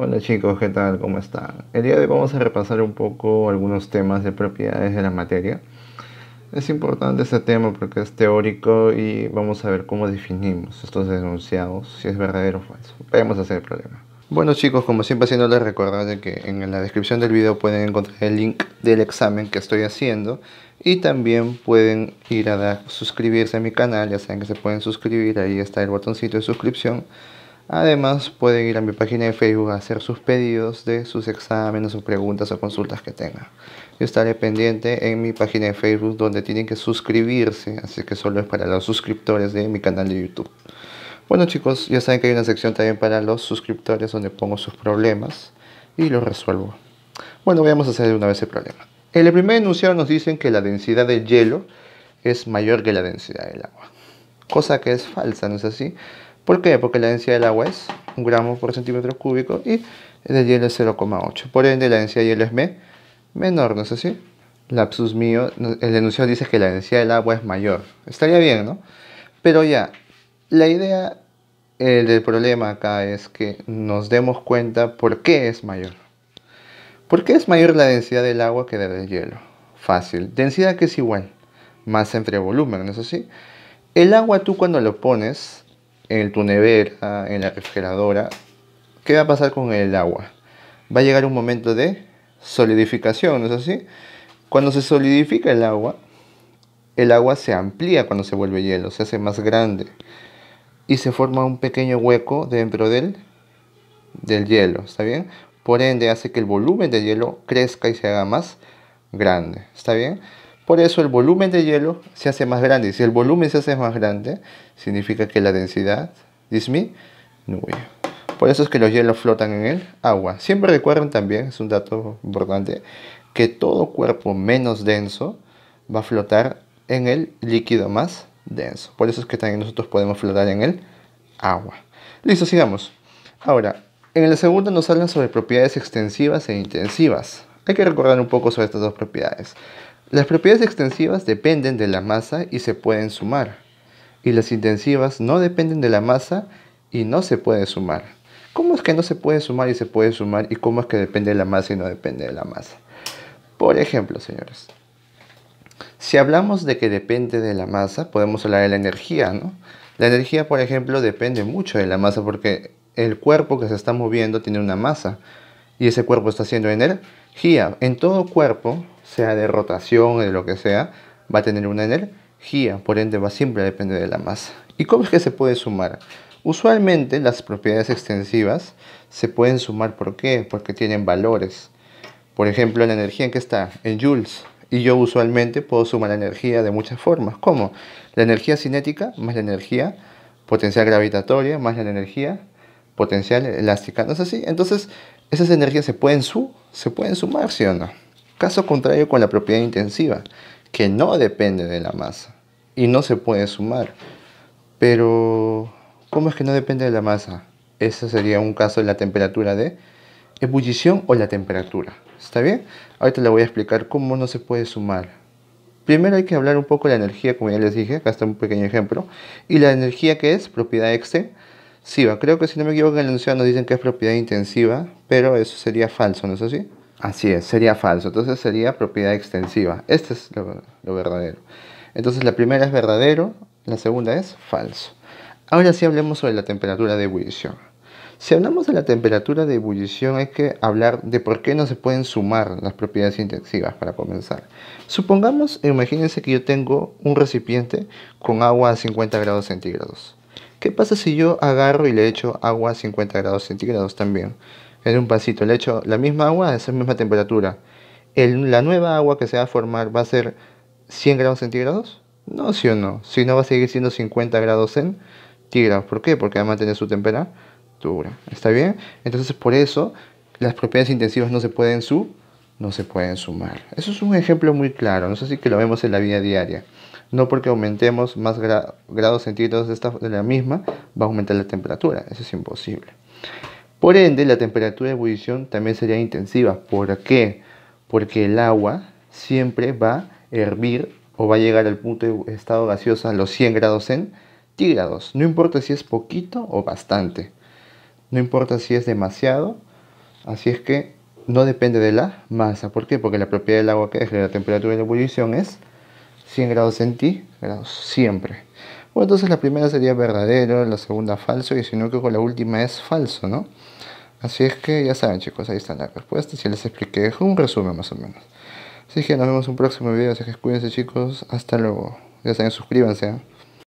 Hola chicos, ¿qué tal? ¿Cómo están? El día de hoy vamos a repasar un poco algunos temas de propiedades de la materia. Es importante este tema porque es teórico y vamos a ver cómo definimos estos denunciados si es verdadero o falso. Vamos a hacer el problema. Bueno chicos, como siempre haciéndoles recordar de que en la descripción del video pueden encontrar el link del examen que estoy haciendo y también pueden ir a suscribirse a mi canal, ya saben que se pueden suscribir, ahí está el botoncito de suscripción Además, pueden ir a mi página de Facebook a hacer sus pedidos de sus exámenes o preguntas o consultas que tengan. Yo estaré pendiente en mi página de Facebook donde tienen que suscribirse, así que solo es para los suscriptores de mi canal de YouTube. Bueno chicos, ya saben que hay una sección también para los suscriptores donde pongo sus problemas y los resuelvo. Bueno, vamos a hacer una vez el problema. En el primer enunciado nos dicen que la densidad del hielo es mayor que la densidad del agua, cosa que es falsa, ¿no es así? ¿Por qué? Porque la densidad del agua es un gramo por centímetro cúbico y del hielo es 0,8. Por ende, la densidad de hielo es menor, ¿no es así? Lapsus mío, el enunciado dice que la densidad del agua es mayor. Estaría bien, ¿no? Pero ya, la idea eh, del problema acá es que nos demos cuenta por qué es mayor. ¿Por qué es mayor la densidad del agua que la del hielo? Fácil. Densidad que es igual, masa entre volumen, ¿no es así? El agua tú cuando lo pones en tu nevera, en la refrigeradora, ¿qué va a pasar con el agua? Va a llegar un momento de solidificación, ¿no es así? Cuando se solidifica el agua, el agua se amplía cuando se vuelve hielo, se hace más grande y se forma un pequeño hueco dentro del, del hielo, ¿está bien? Por ende hace que el volumen de hielo crezca y se haga más grande, ¿está bien? Por eso el volumen de hielo se hace más grande. Y si el volumen se hace más grande, significa que la densidad disminuye. Por eso es que los hielos flotan en el agua. Siempre recuerden también, es un dato importante, que todo cuerpo menos denso va a flotar en el líquido más denso. Por eso es que también nosotros podemos flotar en el agua. Listo, sigamos. Ahora, en el segundo nos hablan sobre propiedades extensivas e intensivas. Hay que recordar un poco sobre estas dos propiedades. Las propiedades extensivas dependen de la masa y se pueden sumar, y las intensivas no dependen de la masa y no se puede sumar. ¿Cómo es que no se puede sumar y se puede sumar? ¿Y cómo es que depende de la masa y no depende de la masa? Por ejemplo, señores, si hablamos de que depende de la masa, podemos hablar de la energía, ¿no? La energía, por ejemplo, depende mucho de la masa porque el cuerpo que se está moviendo tiene una masa y ese cuerpo está haciendo energía. En todo cuerpo sea de rotación, o de lo que sea, va a tener una energía, por ende va siempre a depender de la masa. ¿Y cómo es que se puede sumar? Usualmente las propiedades extensivas se pueden sumar, ¿por qué? Porque tienen valores. Por ejemplo, la energía en que está, en joules. Y yo usualmente puedo sumar la energía de muchas formas, como la energía cinética más la energía potencial gravitatoria más la energía potencial elástica. ¿No es así? Entonces, esas energías se pueden, su se pueden sumar, ¿sí o no? Caso contrario con la propiedad intensiva, que no depende de la masa y no se puede sumar. Pero, ¿cómo es que no depende de la masa? Ese sería un caso de la temperatura de ebullición o la temperatura. ¿Está bien? Ahorita le voy a explicar cómo no se puede sumar. Primero hay que hablar un poco de la energía, como ya les dije, acá está un pequeño ejemplo. Y la energía que es propiedad extensiva. Creo que si no me equivoco en el enunciado nos dicen que es propiedad intensiva, pero eso sería falso, ¿no es así? Así es, sería falso. Entonces sería propiedad extensiva. Este es lo, verdadero. Entonces la primera es verdadero, la segunda es falso. Ahora sí hablemos sobre la temperatura de ebullición. Si hablamos de la temperatura de ebullición hay que hablar de por qué no se pueden sumar las propiedades intensivas para comenzar. Supongamos, imagínense que yo tengo un recipiente con agua a 50 grados centígrados. ¿Qué pasa si yo agarro y le echo agua a 50 grados centígrados también? en un pasito, Le hecho, la misma agua a esa misma temperatura. la nueva agua que se va a formar va a ser 100 grados centígrados. No, sí o no. Si no, va a seguir siendo 50 grados centígrados. ¿Por qué? Porque va a mantener su temperatura. ¿Está bien? Entonces, por eso las propiedades intensivas no se pueden su no se pueden sumar. Eso es un ejemplo muy claro, no sé si que lo vemos en la vida diaria. No porque aumentemos más grados centígrados de, esta, de la misma, va a aumentar la temperatura, eso es imposible. Por ende, la temperatura de ebullición también sería intensiva. ¿Por qué? Porque el agua siempre va a hervir o va a llegar al punto de estado gaseoso a los 100 grados centígrados. No importa si es poquito o bastante. No importa si es demasiado. Así es que no depende de la masa. ¿Por qué? Porque la propiedad del agua que es la temperatura de ebullición es 100 grados centígrados siempre entonces la primera sería verdadero, la segunda falso y si no creo que la última es falso, ¿no? Así es que ya saben chicos, ahí está la respuesta, Ya les expliqué un resumen más o menos. Así que nos vemos en un próximo video. Así que cuídense chicos. Hasta luego. Ya saben, suscríbanse. ¿eh?